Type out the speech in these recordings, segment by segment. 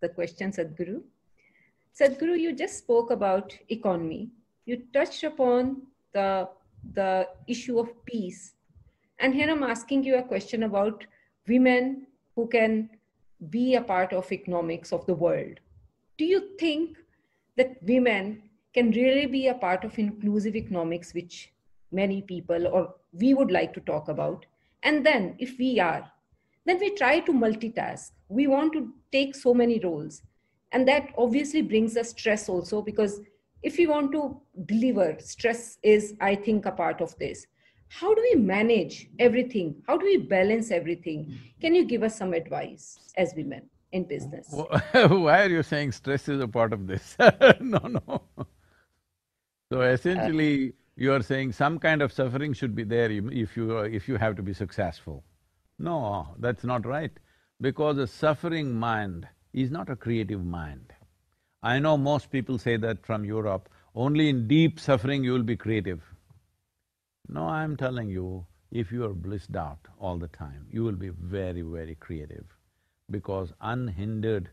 the question, Sadhguru. Sadhguru, you just spoke about economy. You touched upon the, the issue of peace. And here I'm asking you a question about women who can be a part of economics of the world. Do you think that women can really be a part of inclusive economics, which many people or we would like to talk about? And then, if we are, then we try to multitask. We want to take so many roles. And that obviously brings us stress also because if you want to deliver, stress is, I think, a part of this. How do we manage everything? How do we balance everything? Can you give us some advice as women in business? Why are you saying stress is a part of this? no, no. So essentially, you are saying some kind of suffering should be there if you if you have to be successful. No, that's not right, because a suffering mind is not a creative mind. I know most people say that from Europe, only in deep suffering you will be creative. No, I'm telling you, if you are blissed out all the time, you will be very, very creative because unhindered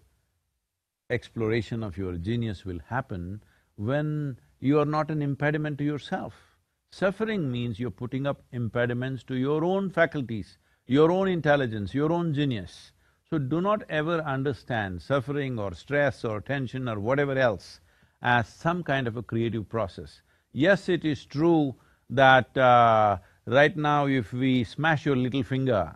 exploration of your genius will happen when you are not an impediment to yourself. Suffering means you're putting up impediments to your own faculties your own intelligence, your own genius. So do not ever understand suffering or stress or tension or whatever else as some kind of a creative process. Yes, it is true that uh, right now if we smash your little finger,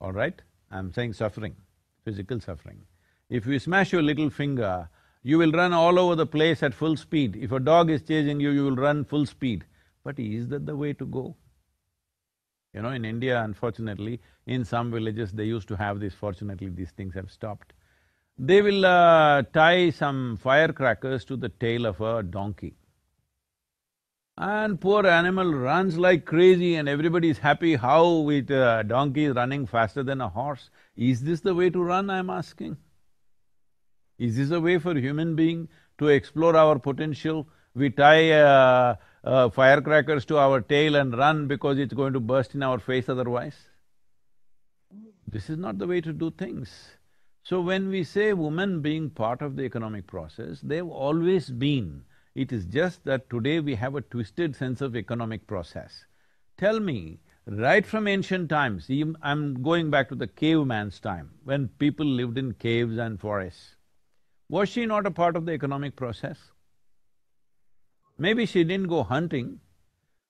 all right, I'm saying suffering, physical suffering. If we smash your little finger, you will run all over the place at full speed. If a dog is chasing you, you will run full speed. But is that the way to go? You know, in India, unfortunately, in some villages they used to have this, fortunately these things have stopped. They will uh, tie some firecrackers to the tail of a donkey. And poor animal runs like crazy and everybody is happy how with a uh, donkey running faster than a horse. Is this the way to run, I'm asking? Is this a way for human being to explore our potential? We tie a uh, uh, firecrackers to our tail and run because it's going to burst in our face otherwise. This is not the way to do things. So when we say women being part of the economic process, they've always been. It is just that today we have a twisted sense of economic process. Tell me, right from ancient times, I'm going back to the caveman's time, when people lived in caves and forests. Was she not a part of the economic process? Maybe she didn't go hunting,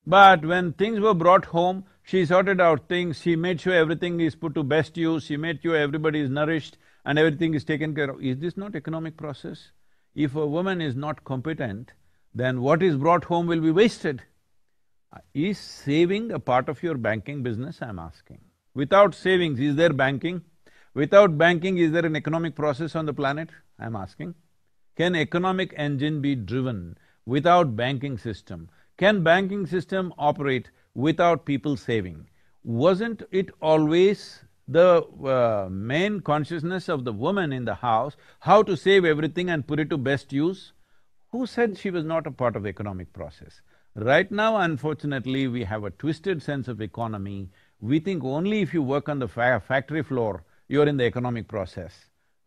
but when things were brought home, she sorted out things, she made sure everything is put to best use, she made sure everybody is nourished and everything is taken care of. Is this not economic process? If a woman is not competent, then what is brought home will be wasted. Is saving a part of your banking business, I'm asking? Without savings, is there banking? Without banking, is there an economic process on the planet? I'm asking. Can economic engine be driven without banking system? Can banking system operate without people saving? Wasn't it always the uh, main consciousness of the woman in the house, how to save everything and put it to best use? Who said she was not a part of the economic process? Right now, unfortunately, we have a twisted sense of economy. We think only if you work on the fa factory floor, you're in the economic process.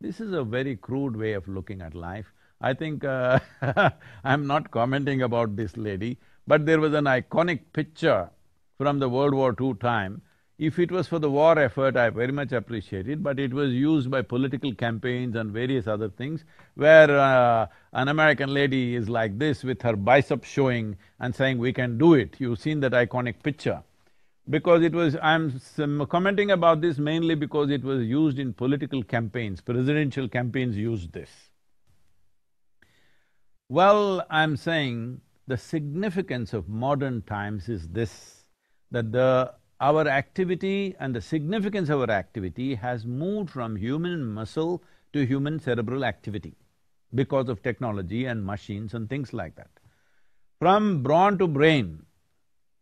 This is a very crude way of looking at life. I think uh, I'm not commenting about this lady, but there was an iconic picture from the World War II time. If it was for the war effort, I very much appreciate it, but it was used by political campaigns and various other things where uh, an American lady is like this with her bicep showing and saying, we can do it. You've seen that iconic picture. Because it was… I'm commenting about this mainly because it was used in political campaigns, presidential campaigns used this. Well, I'm saying the significance of modern times is this, that the… our activity and the significance of our activity has moved from human muscle to human cerebral activity because of technology and machines and things like that. From brawn to brain,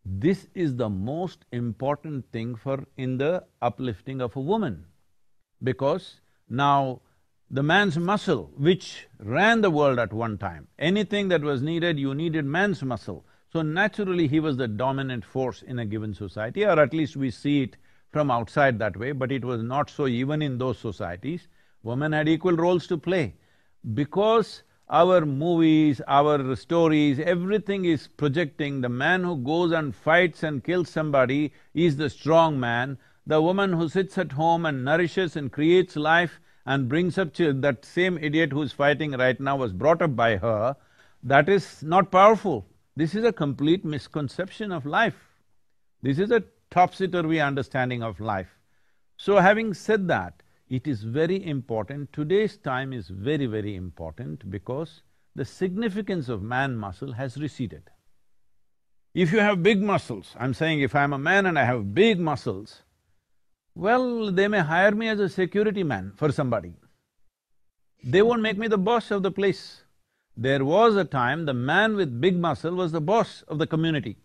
this is the most important thing for in the uplifting of a woman because now the man's muscle, which ran the world at one time, anything that was needed, you needed man's muscle. So naturally, he was the dominant force in a given society, or at least we see it from outside that way, but it was not so even in those societies. Women had equal roles to play. Because our movies, our stories, everything is projecting the man who goes and fights and kills somebody is the strong man, the woman who sits at home and nourishes and creates life and brings up that same idiot who's fighting right now was brought up by her, that is not powerful. This is a complete misconception of life. This is a topsy-turvy understanding of life. So having said that, it is very important, today's time is very, very important because the significance of man muscle has receded. If you have big muscles, I'm saying if I'm a man and I have big muscles, well, they may hire me as a security man for somebody. They won't make me the boss of the place. There was a time the man with big muscle was the boss of the community,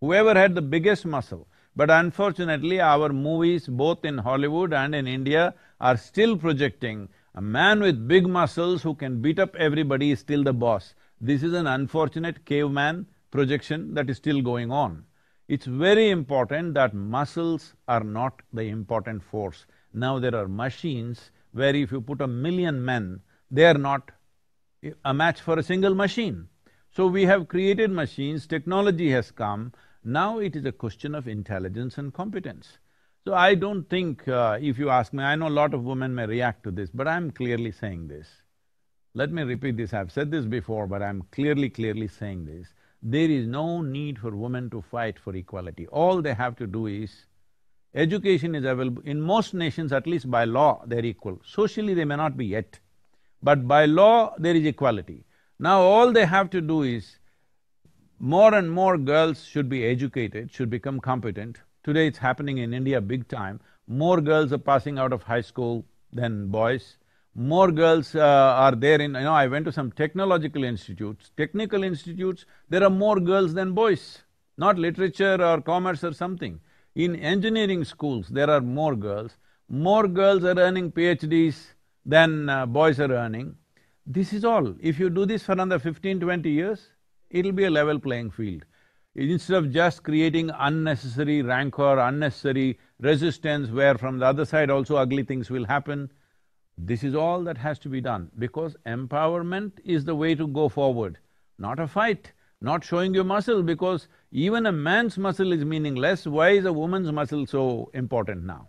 whoever had the biggest muscle. But unfortunately, our movies, both in Hollywood and in India, are still projecting a man with big muscles who can beat up everybody is still the boss. This is an unfortunate caveman projection that is still going on. It's very important that muscles are not the important force. Now there are machines where if you put a million men, they are not a match for a single machine. So we have created machines, technology has come, now it is a question of intelligence and competence. So I don't think, uh, if you ask me, I know a lot of women may react to this, but I'm clearly saying this. Let me repeat this, I've said this before, but I'm clearly, clearly saying this. There is no need for women to fight for equality. All they have to do is, education is available, in most nations at least by law they're equal. Socially they may not be yet, but by law there is equality. Now all they have to do is, more and more girls should be educated, should become competent. Today it's happening in India big time. More girls are passing out of high school than boys more girls uh, are there in, you know, I went to some technological institutes. Technical institutes, there are more girls than boys, not literature or commerce or something. In engineering schools, there are more girls. More girls are earning PhDs than uh, boys are earning. This is all. If you do this for another 15, 20 years, it'll be a level playing field. Instead of just creating unnecessary rancor, unnecessary resistance where from the other side also ugly things will happen, this is all that has to be done because empowerment is the way to go forward, not a fight, not showing your muscle because even a man's muscle is meaningless, why is a woman's muscle so important now?